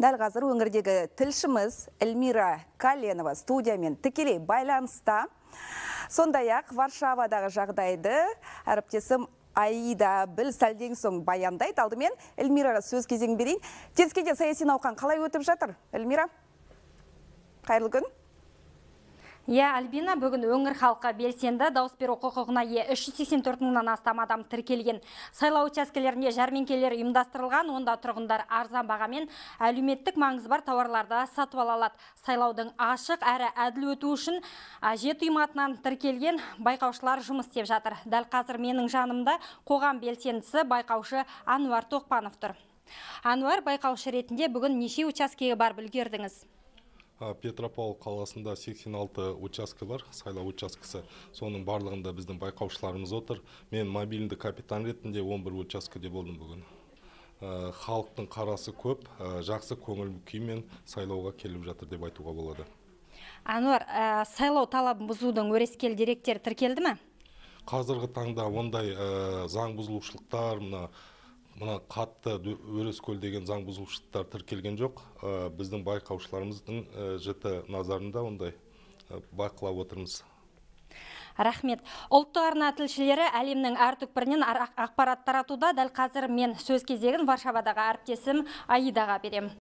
дәл қазір өңірдегі тілшіміз эльмира каленова студиямен тікелей байланыста сондай ақ варшавадағы жағдайды әріптесім аида біл сәлден соң баяндайды алдымен эльмираға сөз кезегін берейін теріскейде саяси науқан қалай өтіп жатыр эльмира қайырлы күн иә альбина бүгін өңір халқы белсенді дауыс беру құқығына ие үш жүз мыңнан астам адам тіркелген сайлау учаскелерінде жәрмеңкелер ұйымдастырылған онда тұрғындар арзан бағамен әлеуметтік маңызы бар тауарларды сатып ала алады сайлаудың ашық әрі әділ өтуі үшін жеті ұйым атынан тіркелген байқаушылар жұмыс істеп жатыр дәл қазір менің жанымда қоғам белсендісі байқаушы ануар тоқпанов тұр ануар байқаушы ретінде бүгін неше учаскеге бар білгердіңіз. Э, петропавл қаласында 86 учаске бар сайлау учаскесі соның барлығында біздің байқаушыларымыз отыр мен мобильді капитан ретінде 11 учаскеде болдым бүгін э, халықтың қарасы көп э, жақсы көңіл күймен сайлауға келіп жатыр деп айтуға болады әнуар ә, сайлау талабын бұзудың өрескел деректері тіркелді ме қазіргі таңда ондай ә, заң бұзушылықтар мына мына қатты өрескел деген заң бұзушылықтар тіркелген жоқ э, біздің байқаушыларымыздың э, жіті назарында ондай э, бақылап отырмыз рахмет ұлттық арна тілшілері әлемнің әр түкпірінен ақпарат таратуда дәл қазір мен сөз кезегін варшавадағы әріптесім аидаға берем.